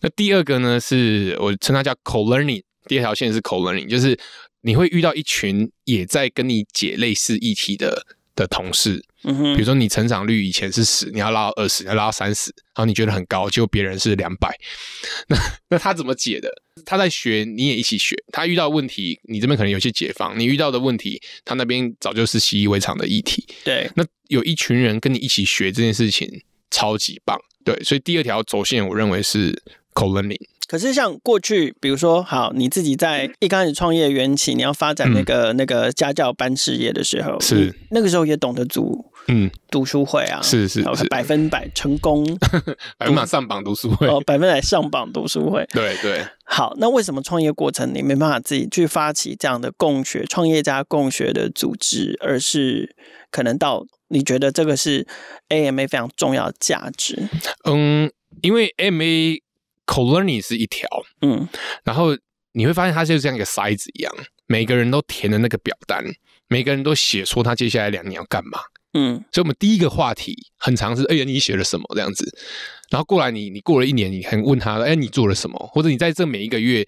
B: 那第二个呢，是我称它叫口 learning，第二条线是口 learning，就是。你会遇到一群也在跟你解类似议题的的同事，嗯哼，比如说你成长率以前是十，你要拉到二十，要拉到三十，然后你觉得很高，就别人是两百，*laughs* 那那他怎么解的？他在学，你也一起学。他遇到问题，你这边可能有些解放，你遇到的问题，他那边早就是习以为常的议题。对，那有一群人跟你一起学这件事情，超级棒。对，所以第二条轴线，我认为是 co-learning。
A: 可是像过去，比如说好，你自己在一开始创业缘起，你要发展那个那个家教班事业的时候，是那个时候也懂得组嗯读书会啊，是是百分百成功，*laughs* 百分百上榜读书会哦，百分百上榜读书会，对对。好，那为什么创业过程你没办法自己去发起这样的共学创业家共学的组织，而是可能到你觉得这个是 A M A 非常重要的价值？
B: 嗯，因为 A M A。Co-learning 是一条，嗯，然后你会发现它就像一个筛子一样，每个人都填的那个表单，每个人都写出他接下来两年要干嘛，嗯，所以我们第一个话题很长是，哎呀，你写了什么这样子，然后过来你，你过了一年，你很问他，哎，你做了什么，或者你在这每一个月，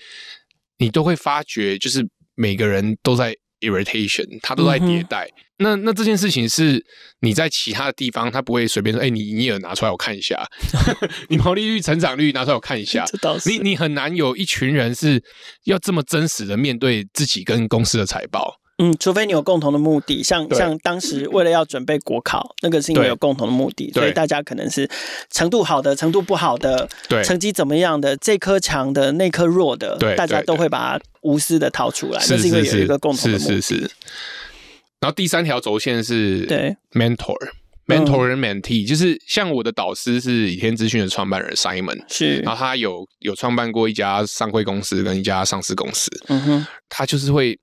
B: 你都会发觉，就是每个人都在。irritation，他都在迭代。那那这件事情是，你在其他的地方，他不会随便说。哎，你你有拿出来我看一下，*laughs* 你毛利率、成长率拿出来我看一下。*laughs* 这倒是，你你很难有一群人是要这么真实的面对自己跟公司的财
A: 报。嗯，除非你有共同的目的，像像当时为了要准备国考，*laughs* 那个是因为有共同的目的，所以大家可能是程度好的、程度不好的、对成绩怎么样的、这颗强的、那颗弱的，对，大家都会把它无私的掏出来，那是因为有一个共同的目的是。
B: 是然后第三条轴线是，对，mentor，mentor 人，mentee，就是像我的导师是倚天资讯的创办人 Simon，是，然后他有有创办过一家上柜公司跟一家上市公司，嗯哼，他就是会。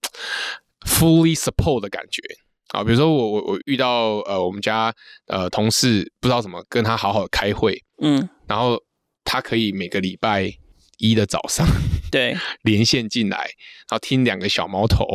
B: Fully support 的感觉啊，比如说我我我遇到呃我们家呃同事不知道怎么跟他好好开会，嗯，然后他可以每个礼拜一的早上。对，连线进来，然后听两个小毛头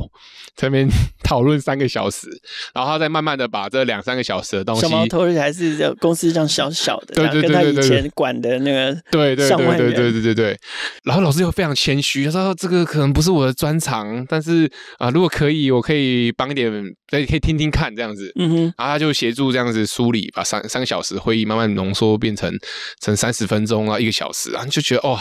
B: 在那边 *laughs* 讨论三个小时，然后他再慢慢的把这两三个小时的东西，小毛头
A: 还是这公司这样小小的，对对对对对，他以前管的那个，对对对对
B: 对对对，然后老师又非常谦虚，他说这个可能不是我的专长，但是啊，如果可以，我可以帮一点，可以可以听听看这样子，嗯哼，然后他就协助这样子梳理，把三三个小时会议慢慢浓缩变成成三十分钟啊，一个小时啊，就觉得哇，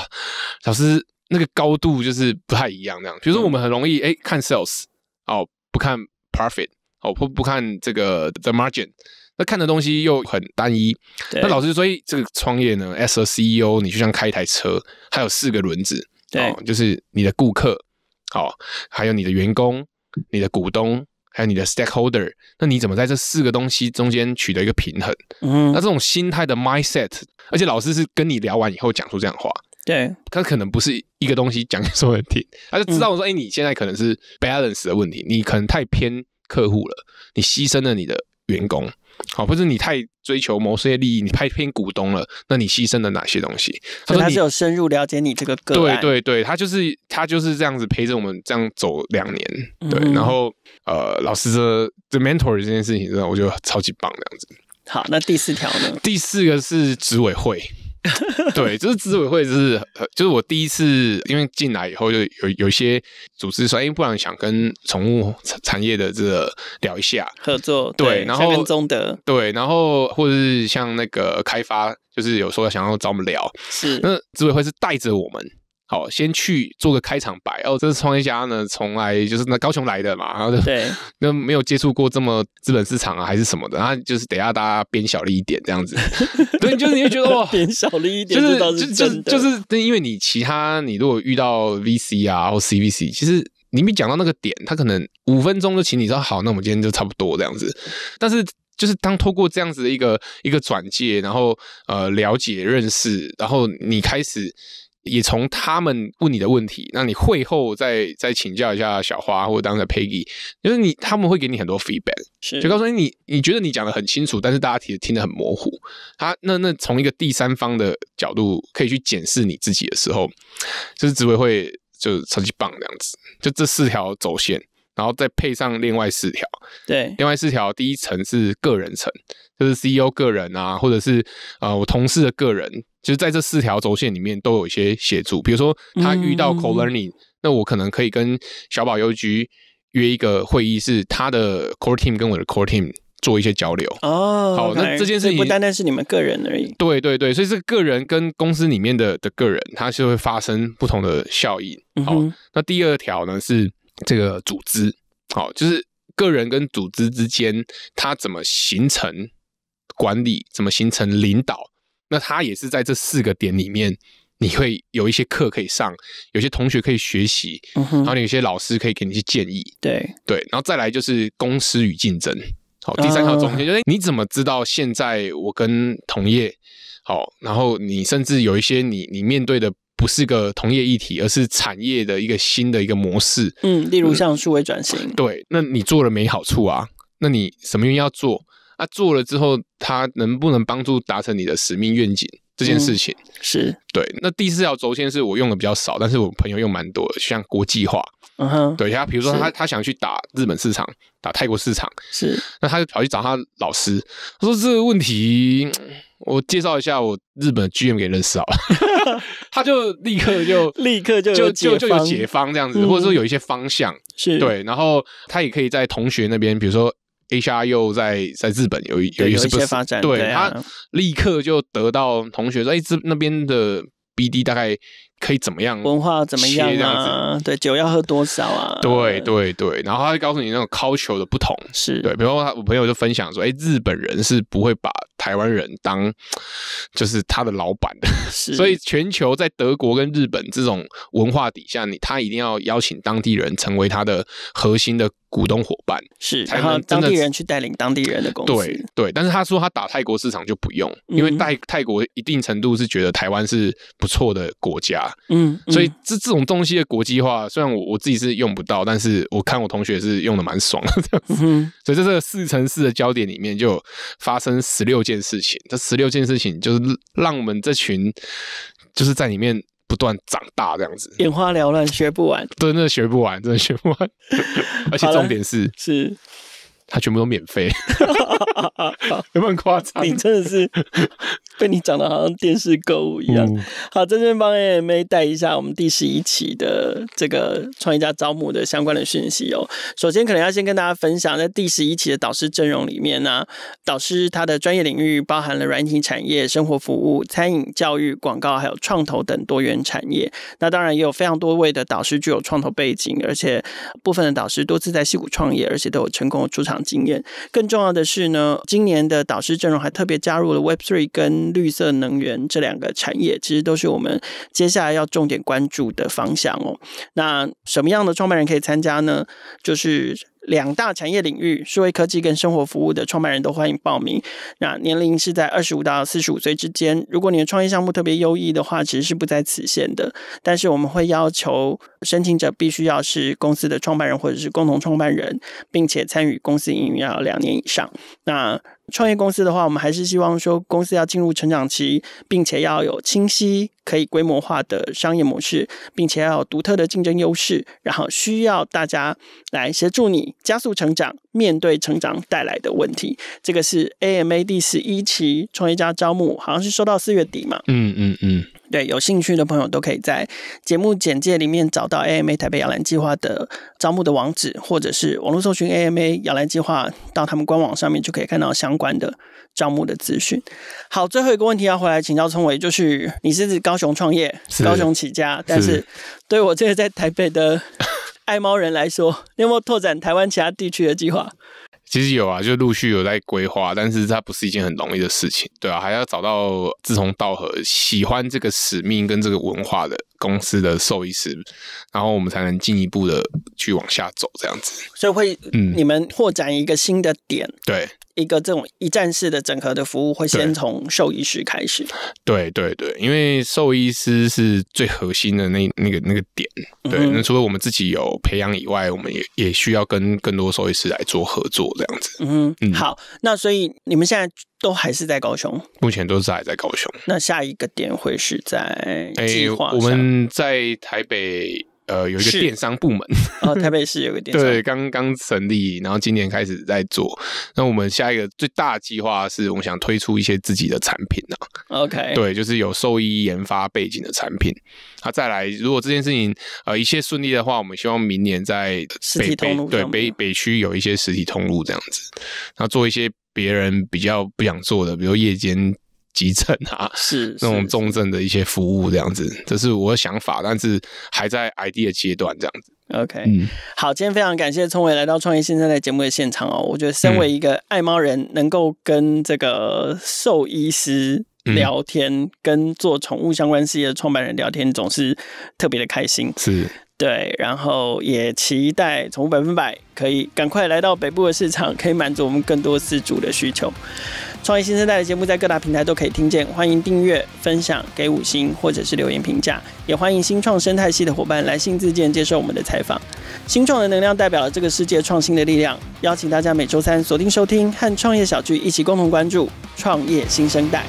B: 老师。那个高度就是不太一样，那样。比如说，我们很容易哎看 sales 哦，不看 profit 哦，不不看这个 the margin。那看的东西又很单一。那老师说，这个创业呢，as a CEO，你就像开一台车，还有四个轮子，哦，就是你的顾客，哦，还有你的员工、你的股东，还有你的 stakeholder。那你怎么在这四个东西中间取得一个平衡？嗯，那这种心态的 mindset，而且老师是跟你聊完以后讲出这样话，对，他可能不是。一个东西讲给所有人听，他就知道我说：“哎，你现在可能是 balance 的问题，你可能太偏客户了，你牺牲了你的员工，好，或者你太追求某些利益，你太偏股东了，那你牺牲了哪些东西？”他说：“他是有
A: 深入了解你这个。”对对
B: 对，他就是他就是这样子陪着我们这样走两年，对，然后呃，老师说，这 mentor 这件事情，真的我觉得超级棒，这样子。好，那第四条呢？第四个是执委会。*laughs* 对，就是执委会就是，就是我第一次，因为进来以后就有有一些组织说，因为不然想跟宠物产业的这个聊一下
A: 合作，对，然后跟
B: 中德，对，然后或者是像那个开发，就是有说想要找我们聊，是，那执委会是带着我们。好，先去做个开场白。哦，这是创业家呢，从来就是那高雄来的嘛。然后对，那 *laughs* 没有接触过这么资本市场啊，还是什么的。然后就是等下大家编小了一点这样子，
A: 对，就是你会觉得哇，*laughs* 编小了一点，就是就就就是，
B: 因为你其他你如果遇到 VC 啊或 c v c 其实你没讲到那个点，他可能五分钟就请你说好，那我们今天就差不多这样子。但是就是当透过这样子的一个一个转介，然后呃了解认识，然后你开始。也从他们问你的问题，那你会后再再请教一下小花或者当时的 Peggy，就是你他们会给你很多 feedback，就告诉你你你觉得你讲的很清楚，但是大家其实听得很模糊。他那那从一个第三方的角度可以去检视你自己的时候，就是职位会就超级棒这样子。就这四条轴线，然后再配上另外四条，对，另外四条第一层是个人层，就是 CEO 个人啊，或者是呃我同事的个人。就是在这四条轴线里面都有一些协助，比如说他遇到 core learning，那我可能可以跟小宝邮局约一个会议，是他的 core team 跟我的 core team 做一些交流。
A: 哦，好，那这件事情不单单是你们个人而已。
B: 对对对，所以是个人跟公司里面的的个人，他是会发生不同的效应。好，那第二条呢是这个组织，好，就是个人跟组织之间，它怎么形成管理，怎么形成领导。那他也是在这四个点里面，你会有一些课可以上，有些同学可以学习，然后有些老师可以给你些建议。对对，然后再来就是公司与竞争，好，第三条重点就是：你怎么知道现在我跟同业？好，然后你甚至有一些你你面对的不是个同业议题，而是产业的一个新的一个模式。嗯，例如像
A: 数位转型。对，
B: 那你做了没好处啊？那你什么原因要做？那做了之后，他能不能帮助达成你的使命愿景这件事情是对。那第四条轴线是我用的比较少，但是我朋友用蛮多，像国际化，
A: 嗯哼，对。他比如说他
B: 他想去打日本市场，打泰国市场，是。那他就跑去找他老师，他说这个问题，我介绍一下我日本 GM 给认识好了，*laughs* 他就立刻就 *laughs* 立
A: 刻就就就有解方这样子，或者说有一些
B: 方向是。对，然后他也可以在同学那边，比如说。A. R. 又在在日本有一有一些发展，对他立刻就得到同学说：“哎，这那边的 B. D. 大概可以怎么样？文化怎么样？这样子？对，酒要喝多少啊？对对对，然后他会告诉你那种 culture 的不同，是对，比如说我朋友就分享说：，哎，日本人是不会把。”台湾人当 *tsk* 就是他的老板，*laughs* 所以全球在德国跟日本这种文化底下，你他一定要邀请当地人成为他的核心的股东伙伴，是然后当地人
A: 去带领当地人的公司，对
B: 对。但是他说他打泰国市场就不用，因为泰泰国一定程度是觉得台湾是不错的国家，嗯，所以这这种东西的国际化，虽然我我自己是用不到，但是我看我同学是用的蛮爽的，嗯，所以在这个四乘四的焦点里面就发生十六件。件事情，这十六件事情就是让我们这群就是在里面不断长大，这样子
A: 眼花缭乱，学不完，真的学不完，真的学不完，*laughs* 而且重
B: 点是是。它全部都免
A: 费，*laughs* 有没有夸张？你真的是被你讲的好像电视购物一样。好，这边帮 a m a 带一下我们第十一期的这个创业家招募的相关的讯息哦。首先，可能要先跟大家分享，在第十一期的导师阵容里面呢，导师他的专业领域包含了软体产业、生活服务、餐饮、教育、广告，还有创投等多元产业。那当然也有非常多位的导师具有创投背景，而且部分的导师多次在戏谷创业，而且都有成功的出场。经验，更重要的是呢，今年的导师阵容还特别加入了 Web Three 跟绿色能源这两个产业，其实都是我们接下来要重点关注的方向哦。那什么样的创办人可以参加呢？就是。两大产业领域，数位科技跟生活服务的创办人都欢迎报名。那年龄是在二十五到四十五岁之间。如果你的创业项目特别优异的话，其实是不在此限的。但是我们会要求申请者必须要是公司的创办人或者是共同创办人，并且参与公司营运要两年以上。那创业公司的话，我们还是希望说公司要进入成长期，并且要有清晰可以规模化的商业模式，并且要有独特的竞争优势，然后需要大家来协助你加速成长，面对成长带来的问题。这个是 a m a 第十一期创业家招募，好像是收到四月底嘛？
B: 嗯嗯嗯。
A: 对，有兴趣的朋友都可以在节目简介里面找到 A M A 台北摇篮计划的招募的网址，或者是网络搜寻 A M A 摇篮计划，到他们官网上面就可以看到相关的招募的资讯。好，最后一个问题要回来请教聪伟，就是你是高雄创业，高雄起家，但是对我这个在台北的 *laughs* 爱猫人来说，有没有拓展台湾其他地区的计划？
B: 其实有啊，就陆续有在规划，但是它不是一件很容易的事情，对啊，还要找到志同道合、喜欢这个使命跟这个文化的公司的兽医师，然后我们才能进一步的去往下走，这样子。
A: 所以会，你们拓展一个新的点，对。一个这种一站式的整合的服务会先从兽医师开始。
B: 对对对，因为兽医师是最核心的那那个那个点。对，那除了我们自己有培养以外，我们也也需要跟更多兽医师来做合作这样子。
A: 嗯嗯，好，那所以你们现在都还是在高雄？
B: 目前都是还在高雄。
A: 那下一个点会是在？哎，我们
B: 在台
A: 北。
B: 呃，有一个电
A: 商部门哦，*laughs* 台北市有个电商，对，刚刚
B: 成立，然后今年开始在做。那我们下一个最大计划是我们想推出一些自己的产品呢。
A: OK，对，
B: 就是有兽医研发背景的产品。那再来，如果这件事情呃一切顺利的话，我们希望明年在北北对北北区有一些实体通路这样子，那做一些别人比较不想做的，比如夜间。急诊啊，*laughs* 是那种重症的一些服务这样子，这是我的想法，但是还在 I D 的阶段这样子。
A: OK，嗯，好，今天非常感谢聪伟来到《创业新生的节目的现场哦。我觉得身为一个爱猫人，能够跟这个兽医师聊天，跟做宠物相关事业创办人聊天，总是特别的开心。是，对，然后也期待宠物百分百可以赶快来到北部的市场，可以满足我们更多饲主的需求。创业新生代的节目在各大平台都可以听见，欢迎订阅、分享给五星，或者是留言评价。也欢迎新创生态系的伙伴来信自荐，接受我们的采访。新创的能量代表了这个世界创新的力量，邀请大家每周三锁定收听，和创业小聚一起共同关注创业新生代。